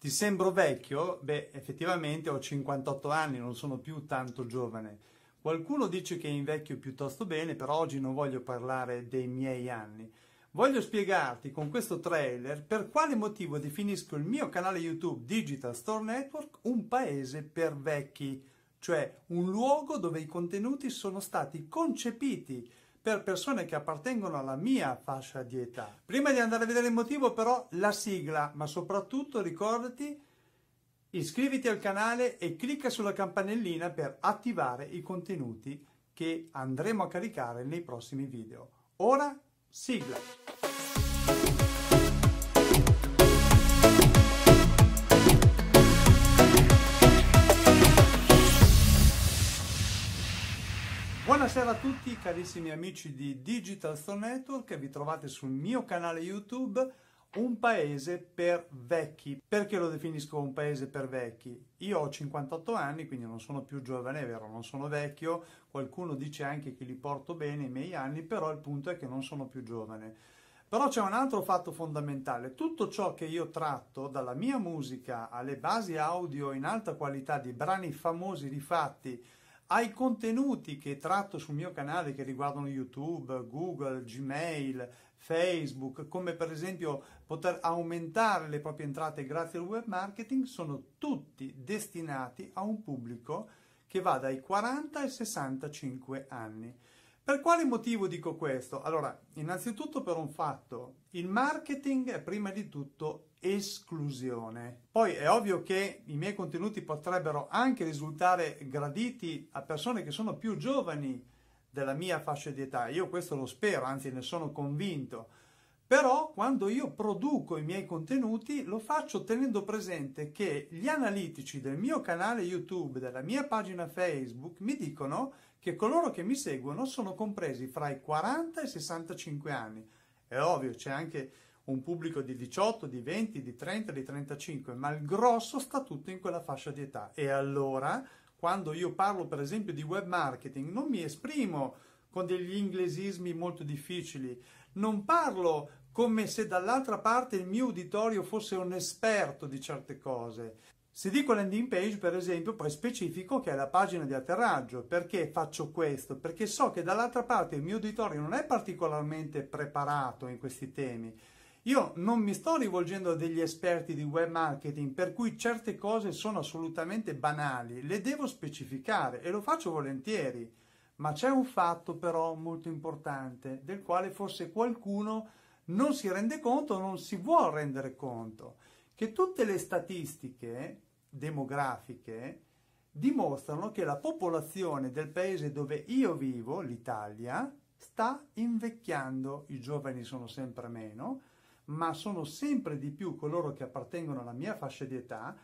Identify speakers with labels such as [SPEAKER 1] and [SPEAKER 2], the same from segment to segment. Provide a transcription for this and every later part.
[SPEAKER 1] Ti sembro vecchio? Beh, effettivamente ho 58 anni, non sono più tanto giovane. Qualcuno dice che invecchio piuttosto bene, però oggi non voglio parlare dei miei anni. Voglio spiegarti con questo trailer per quale motivo definisco il mio canale YouTube Digital Store Network un paese per vecchi, cioè un luogo dove i contenuti sono stati concepiti per persone che appartengono alla mia fascia di età. Prima di andare a vedere il motivo però la sigla, ma soprattutto ricordati iscriviti al canale e clicca sulla campanellina per attivare i contenuti che andremo a caricare nei prossimi video. Ora sigla! Buonasera a tutti carissimi amici di Digital Store Network, vi trovate sul mio canale YouTube un paese per vecchi. Perché lo definisco un paese per vecchi? Io ho 58 anni, quindi non sono più giovane, è vero, non sono vecchio, qualcuno dice anche che li porto bene i miei anni, però il punto è che non sono più giovane. Però c'è un altro fatto fondamentale, tutto ciò che io tratto dalla mia musica alle basi audio in alta qualità di brani famosi rifatti ai contenuti che tratto sul mio canale che riguardano YouTube, Google, Gmail, Facebook, come per esempio poter aumentare le proprie entrate grazie al web marketing, sono tutti destinati a un pubblico che va dai 40 ai 65 anni. Per quale motivo dico questo? Allora, innanzitutto per un fatto, il marketing è prima di tutto esclusione. Poi è ovvio che i miei contenuti potrebbero anche risultare graditi a persone che sono più giovani della mia fascia di età, io questo lo spero, anzi ne sono convinto però quando io produco i miei contenuti lo faccio tenendo presente che gli analitici del mio canale YouTube, della mia pagina Facebook, mi dicono che coloro che mi seguono sono compresi fra i 40 e i 65 anni. È ovvio, c'è anche un pubblico di 18, di 20, di 30, di 35, ma il grosso sta tutto in quella fascia di età. E allora, quando io parlo per esempio di web marketing, non mi esprimo con degli inglesismi molto difficili, non parlo come se dall'altra parte il mio uditorio fosse un esperto di certe cose. Se dico landing page, per esempio, poi specifico che è la pagina di atterraggio. Perché faccio questo? Perché so che dall'altra parte il mio uditorio non è particolarmente preparato in questi temi. Io non mi sto rivolgendo a degli esperti di web marketing, per cui certe cose sono assolutamente banali, le devo specificare e lo faccio volentieri. Ma c'è un fatto però molto importante, del quale forse qualcuno non si rende conto, non si vuole rendere conto, che tutte le statistiche demografiche dimostrano che la popolazione del paese dove io vivo, l'Italia, sta invecchiando, i giovani sono sempre meno, ma sono sempre di più coloro che appartengono alla mia fascia di età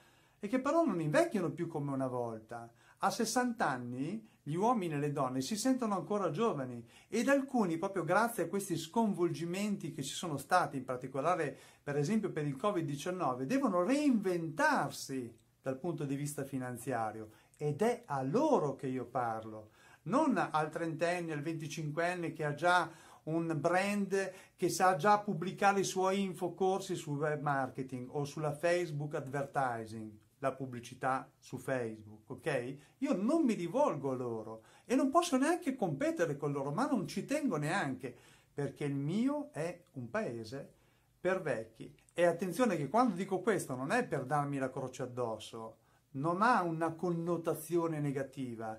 [SPEAKER 1] e che però non invecchiano più come una volta. A 60 anni gli uomini e le donne si sentono ancora giovani ed alcuni proprio grazie a questi sconvolgimenti che ci sono stati, in particolare per esempio per il Covid-19, devono reinventarsi dal punto di vista finanziario ed è a loro che io parlo, non al trentenne, al venticinquenne che ha già un brand che sa già pubblicare i suoi infocorsi sul web marketing o sulla Facebook advertising la pubblicità su Facebook, ok? Io non mi rivolgo a loro e non posso neanche competere con loro, ma non ci tengo neanche, perché il mio è un paese per vecchi. E attenzione che quando dico questo non è per darmi la croce addosso, non ha una connotazione negativa.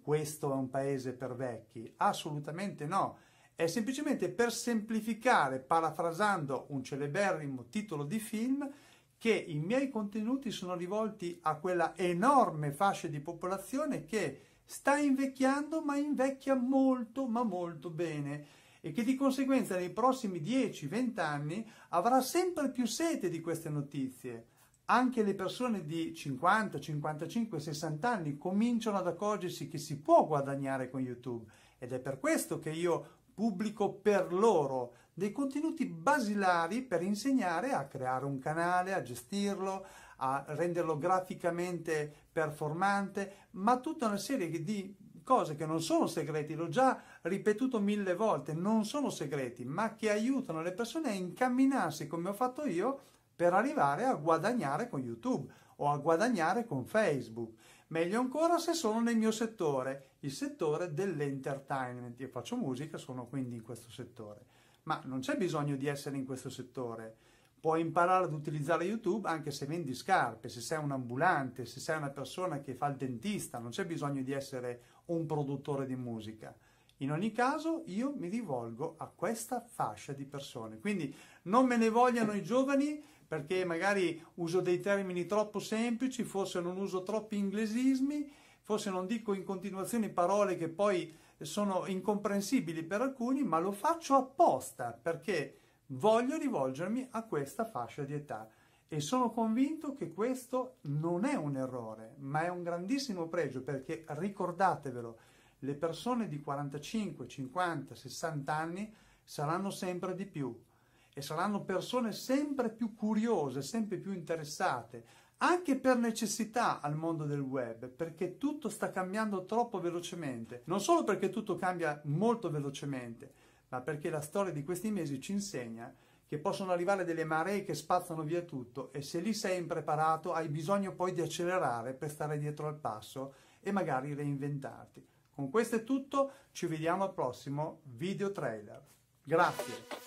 [SPEAKER 1] Questo è un paese per vecchi, assolutamente no. È semplicemente per semplificare, parafrasando un celeberrimo titolo di film, che i miei contenuti sono rivolti a quella enorme fascia di popolazione che sta invecchiando ma invecchia molto ma molto bene e che di conseguenza nei prossimi 10-20 anni avrà sempre più sete di queste notizie. Anche le persone di 50, 55, 60 anni cominciano ad accorgersi che si può guadagnare con YouTube ed è per questo che io pubblico per loro, dei contenuti basilari per insegnare a creare un canale, a gestirlo, a renderlo graficamente performante, ma tutta una serie di cose che non sono segreti, l'ho già ripetuto mille volte, non sono segreti, ma che aiutano le persone a incamminarsi, come ho fatto io, per arrivare a guadagnare con YouTube o a guadagnare con Facebook. Meglio ancora se sono nel mio settore, il settore dell'entertainment. Io faccio musica, sono quindi in questo settore. Ma non c'è bisogno di essere in questo settore. Puoi imparare ad utilizzare YouTube anche se vendi scarpe, se sei un ambulante, se sei una persona che fa il dentista, non c'è bisogno di essere un produttore di musica. In ogni caso io mi rivolgo a questa fascia di persone, quindi non me ne vogliano i giovani perché magari uso dei termini troppo semplici, forse non uso troppi inglesismi, forse non dico in continuazione parole che poi sono incomprensibili per alcuni, ma lo faccio apposta perché voglio rivolgermi a questa fascia di età e sono convinto che questo non è un errore, ma è un grandissimo pregio perché ricordatevelo, le persone di 45, 50, 60 anni saranno sempre di più e saranno persone sempre più curiose, sempre più interessate, anche per necessità al mondo del web, perché tutto sta cambiando troppo velocemente, non solo perché tutto cambia molto velocemente, ma perché la storia di questi mesi ci insegna che possono arrivare delle maree che spazzano via tutto e se lì sei impreparato hai bisogno poi di accelerare per stare dietro al passo e magari reinventarti. Con questo è tutto, ci vediamo al prossimo video trailer. Grazie!